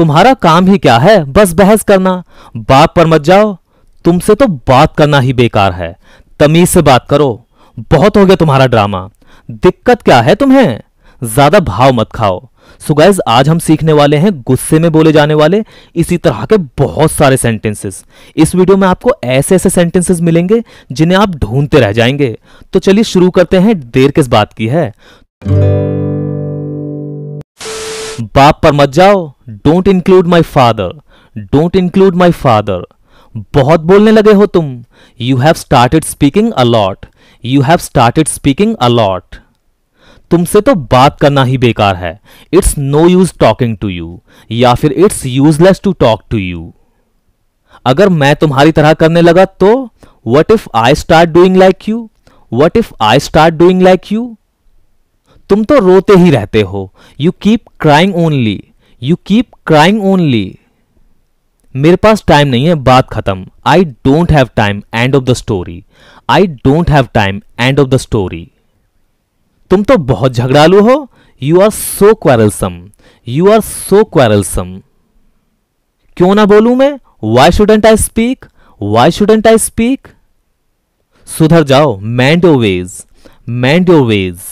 तुम्हारा काम ही क्या है बस बहस करना बाप पर मत जाओ तुमसे तो बात करना ही बेकार है तमीज से बात करो बहुत हो गया तुम्हारा ड्रामा दिक्कत क्या है तुम्हें ज्यादा भाव मत खाओ सो गाइज आज हम सीखने वाले हैं गुस्से में बोले जाने वाले इसी तरह के बहुत सारे सेंटेंसेस इस वीडियो में आपको ऐसे ऐसे सेंटेंसेस मिलेंगे जिन्हें आप ढूंढते रह जाएंगे तो चलिए शुरू करते हैं देर किस बात की है बाप पर मत जाओ don't include my father don't include my father बहुत बोलने लगे हो तुम you have started speaking a lot you have started speaking a lot तुमसे तो बात करना ही बेकार है it's no use talking to you या फिर it's useless to talk to you अगर मैं तुम्हारी तरह करने लगा तो what if I start doing like you what if I start doing like you तुम तो रोते ही रहते हो you keep crying only you keep crying only मेरे पास टाइम नहीं है बात खत्म I don't have time end of the story I don't have time end of the story तुम तो बहुत झगड़ालू हो you are so quarrelsome you are so quarrelsome क्यों ना बोलू मैं why shouldn't I speak why shouldn't I speak सुधर जाओ mend your ways mend your ways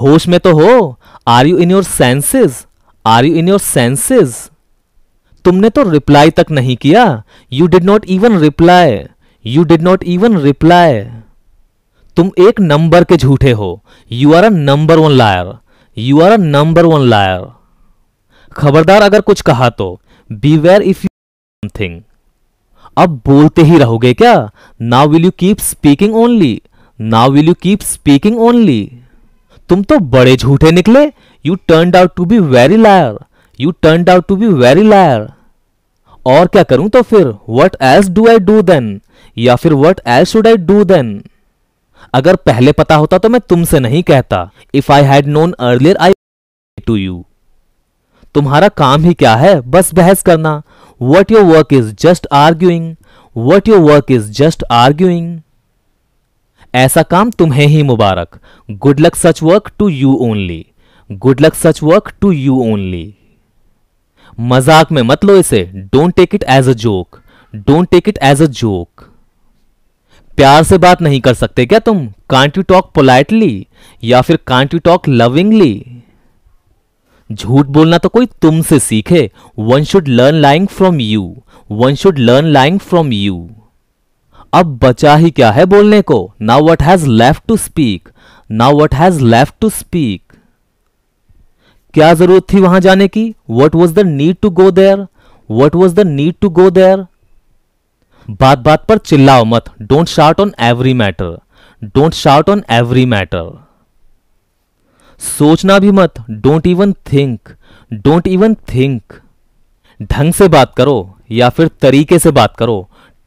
होश में तो हो are you in your senses are you in your senses तुमने तो रिप्लाई तक नहीं किया you did not even reply you did not even reply तुम एक नंबर के झूठे हो you are a number one liar you are a number one liar खबरदार अगर कुछ कहा तो beware if you something अब बोलते ही रहोगे क्या now will you keep speaking only now will you keep speaking only तुम तो बड़े झूठे निकले you turn out to be very liar you turn out to be very liar और क्या करूं तो फिर what else do I do then या फिर what else should I do then अगर पहले पता होता तो मैं तुमसे नहीं कहता if I had known earlier I to you तुम्हारा काम ही क्या है बस बहस करना what your work is just arguing what your work is just arguing ऐसा काम तुम्हें ही मुबारक good luck such work to you only good luck such work to you only मजाक में मत लो इसे don't take it as a joke don't take it as a joke प्यार से बात नहीं कर सकते क्या तुम कांट यू टॉक पोलाइटली या फिर कांट यू टॉक लविंगली झूठ बोलना तो कोई तुमसे सीखे one should learn lying from you one should learn lying from you अब बचा ही क्या है बोलने को now what has left to speak now what has left to speak क्या जरूरत थी वहां जाने की what was the need to go there what was the need to go there बात बात पर चिल्लाओ मत don't shout on every matter don't shout on every matter सोचना भी मत don't even think don't even think ढंग से बात करो या फिर तरीके से बात करो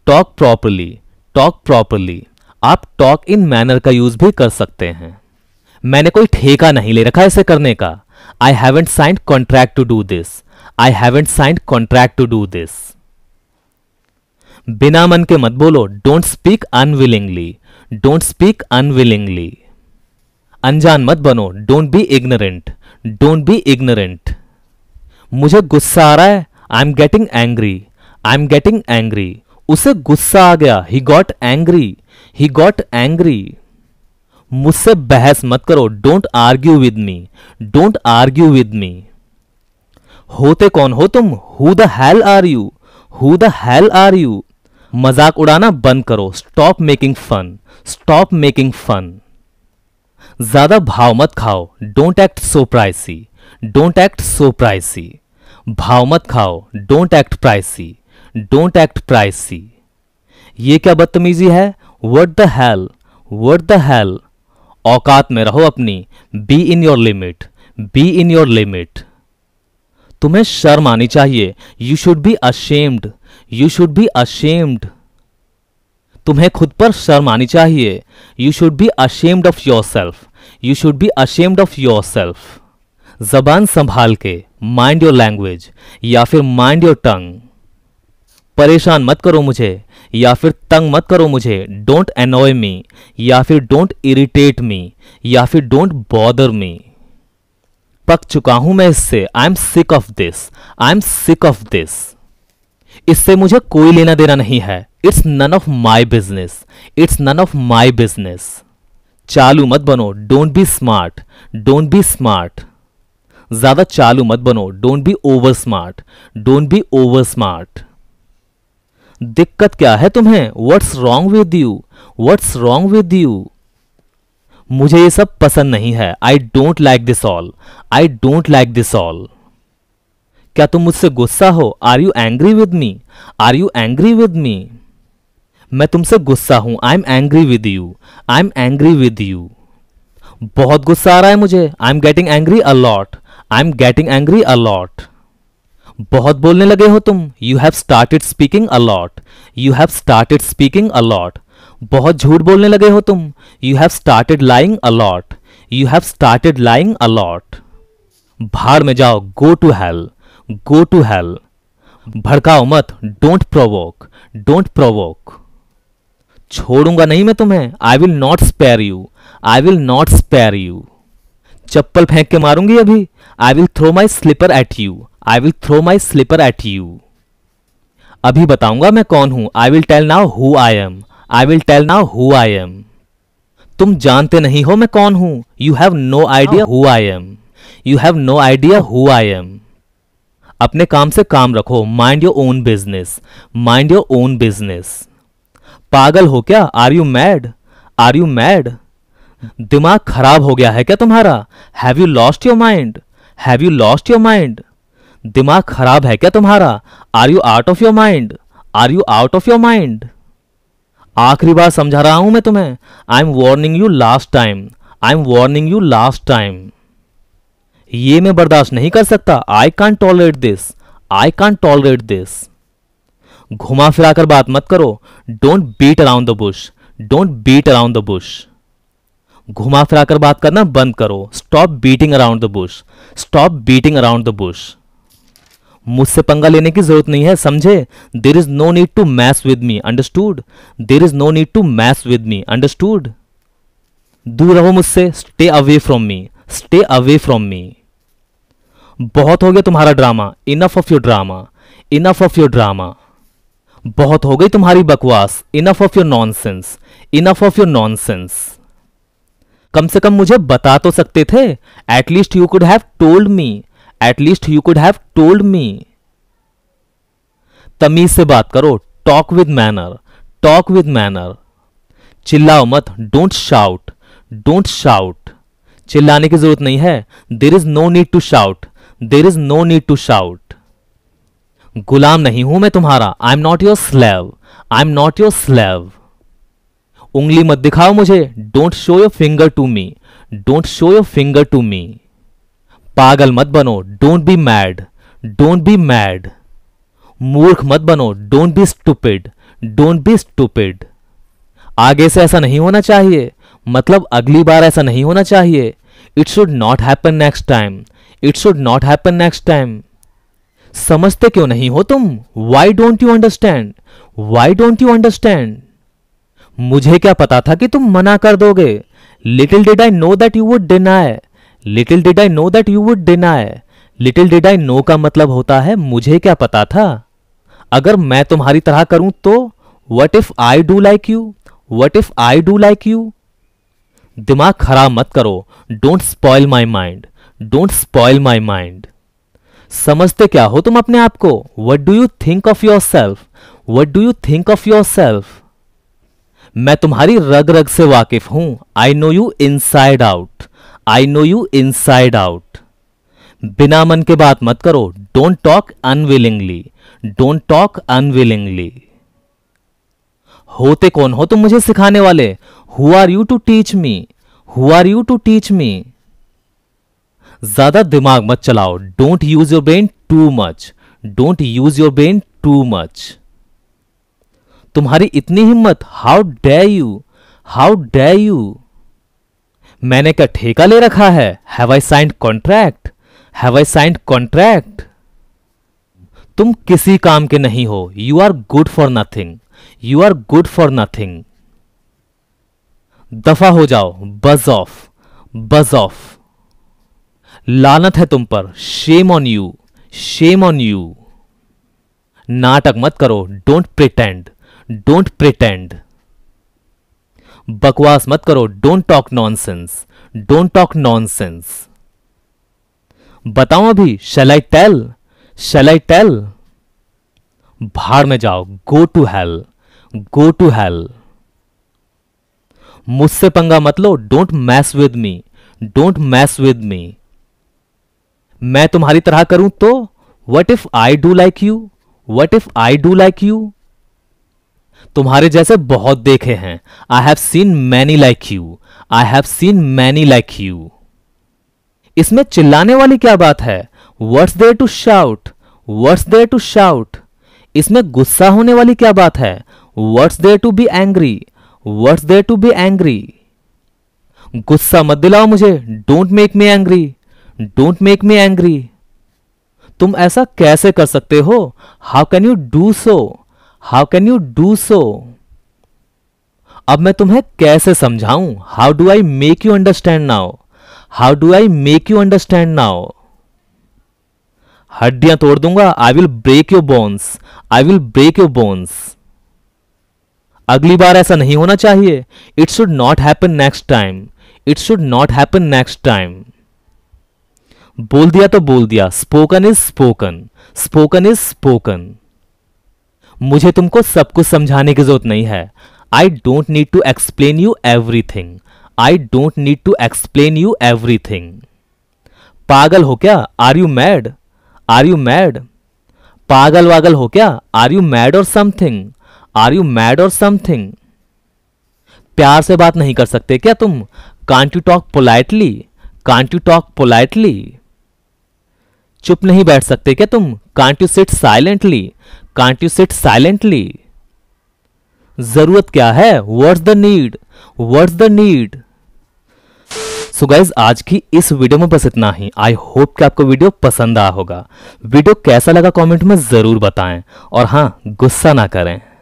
टॉक प्रॉपरली टॉक प्रॉपरली आप टॉक इन मैनर का यूज भी कर सकते हैं मैंने कोई ठेका नहीं ले रखा इसे करने का I haven't signed contract to do this I haven't signed contract to do this बिना मन के मत बोलो don't speak unwillingly don't speak unwillingly अनजान मत बनो don't be ignorant don't be ignorant मुझे गुस्सा आ रहा है I am getting angry I am getting angry उसे गुस्सा आ गया he got angry he got angry मुझसे बहस मत करो don't argue with me don't argue with me होते कौन हो तुम who the hell are you who the hell are you मजाक उड़ाना बंद करो stop making fun stop making fun ज्यादा भाव मत खाओ don't act so pricey don't act so pricey भाव मत खाओ don't act pricey don't act pricey ये क्या बदतमीजी है what the hell what the hell औकात में रहो अपनी be in your limit be in your limit तुम्हें शर्म आनी चाहिए you should be ashamed you should be ashamed तुम्हें खुद पर शर्म आनी चाहिए you should be ashamed of yourself you should be ashamed of yourself जबान संभाल के माइंड योर लैंग्वेज या फिर माइंड योर टंग परेशान मत करो मुझे या फिर तंग मत करो मुझे डोंट एनॉय मी या फिर डोंट इरिटेट मी या फिर डोंट बॉदर मी पक चुका हूं मैं इससे I am sick of this I am sick of this इससे मुझे कोई लेना देना नहीं है it's none of my business it's none of my business चालू मत बनो don't be smart don't be smart ज्यादा चालू मत बनो don't be over smart don't be over smart दिक्कत क्या है तुम्हें what's wrong with you what's wrong with you मुझे ये सब पसंद नहीं है I don't like this all I don't like this all क्या तुम मुझसे गुस्सा हो are you angry with me are you angry with me मैं तुमसे गुस्सा हूं I am angry with you I am angry with you बहुत गुस्सा आ रहा है मुझे I am getting angry a lot I am getting angry a lot बहुत बोलने लगे हो तुम you have started speaking a lot you have started speaking allot बहुत झूठ बोलने लगे हो तुम you have started lying a lot you have started lying a lot भाड़ में जाओ go to hell go to hell भड़काओ मत डोंट प्रोवोक डोंट प्रोवोक छोड़ूंगा नहीं मैं तुम्हें I will not spare you I will not spare you चप्पल फेंक के मारूंगी अभी I will throw my slipper at you I will throw my slipper at you अभी बताऊंगा मैं कौन हूं आई will tell now who I am I will tell now who I am तुम जानते नहीं हो मैं कौन हूं you have no idea who I am you have no idea who I am अपने काम से काम रखो mind your own business mind your own business पागल हो क्या are you mad are you mad दिमाग खराब हो गया है क्या तुम्हारा have you lost your mind have you lost your mind दिमाग खराब है क्या तुम्हारा are you out of your mind are you out of your mind आखिरी बार समझा रहा हूं मैं तुम्हें I am warning you last time I am warning you last time ये मैं बर्दाश्त नहीं कर सकता I can tolerate this I can tolerate this घुमा फिरा कर बात मत करो don't beat around the bush don't beat around the bush घुमा फिरा कर बात करना बंद करो stop beating around the bush stop beating around the bush मुझसे पंगा लेने की जरूरत नहीं है समझे there is no need to mess with me understood there is no need to mess with me understood दूर रहो मुझसे stay away from me stay away from me बहुत हो गया तुम्हारा drama enough of your drama enough of your drama बहुत हो गई तुम्हारी बकवास enough of your nonsense enough of your nonsense कम से कम मुझे बता तो सकते थे at least you could have told me at least you could have told me तमीज से बात करो talk with manner talk with manner चिल्लाओ मत डोंट शाउट डोंट शाउट चिल्लाने की जरूरत नहीं है there is no need to shout there is no need to shout गुलाम नहीं हूं मैं तुम्हारा I am not your slave I am not your slave उंगली मत दिखाओ मुझे don't show your finger to me don't show your finger to me पागल मत बनो don't be mad don't be mad मूर्ख मत बनो don't be stupid don't be stupid आगे से ऐसा नहीं होना चाहिए मतलब अगली बार ऐसा नहीं होना चाहिए it should not happen next time it should not happen next time समझते क्यों नहीं हो तुम why don't you understand why don't you understand मुझे क्या पता था कि तुम मना कर दोगे little did I know that you would deny little did I know that you would deny little did I know का मतलब होता है मुझे क्या पता था अगर मैं तुम्हारी तरह करूं तो what if I do like you what if I do like you दिमाग खराब मत करो don't spoil my mind don't spoil my mind समझते क्या हो तुम अपने आप को what do you think of yourself what do you think of yourself मैं तुम्हारी रग रग से वाकिफ हूं I know you inside out I know you inside out बिना मन के बात मत करो don't talk unwillingly don't talk unwillingly होते कौन हो तुम मुझे सिखाने वाले who are you to teach me who are you to teach me ज्यादा दिमाग मत चलाओ don't use your brain too much don't use your brain too much तुम्हारी इतनी हिम्मत how dare you how dare you मैंने क्या ठेका ले रखा है have I signed contract have I signed contract तुम किसी काम के नहीं हो you are good for nothing you are good for nothing दफा हो जाओ बज ऑफ बज ऑफ लानत है तुम पर shame on you shame on you नाटक मत करो डोंट प्रिटेंड डोंट प्रिटेंड बकवास मत करो don't talk nonsense don't talk nonsense बताओ अभी shall I tell shall I tell भाड़ में जाओ go to hell go to hell मुझसे पंगा मत लो don't mess with me don't mess with me मैं तुम्हारी तरह करूं तो what if I do like you what if I do like you तुम्हारे जैसे बहुत देखे हैं I have seen many like you I have seen many like you इसमें चिल्लाने वाली क्या बात है words there to shout words there to shout इसमें गुस्सा होने वाली क्या बात है words there to be angry words there to be angry गुस्सा मत दिलाओ मुझे don't make me angry don't make me angry तुम ऐसा कैसे कर सकते हो how can you do so how can you do so अब मैं तुम्हें कैसे समझाऊं how do I make you understand now how do I make you understand now हड्डियां तोड़ दूंगा I will break your bones I will break your bones अगली बार ऐसा नहीं होना चाहिए it should not happen next time it should not happen next time बोल दिया तो बोल दिया spoken is spoken spoken is spoken मुझे तुमको सब कुछ समझाने की जरूरत नहीं है I don't need to explain you every thing I don't need to explain you everything पागल हो क्या are you mad are you mad पागल वागल हो क्या are you mad or something are you mad or something प्यार से बात नहीं कर सकते क्या तुम can't you talk politely can't you talk politely चुप नहीं बैठ सकते क्या तुम can't you sit silently can't you sit silently जरूरत क्या है words the need words the need so guys आज की इस वीडियो में बस इतना ही आई होप कि आपको वीडियो पसंद आया होगा वीडियो कैसा लगा कमेंट में ज़रूर बताएं और हां गुस्सा ना करें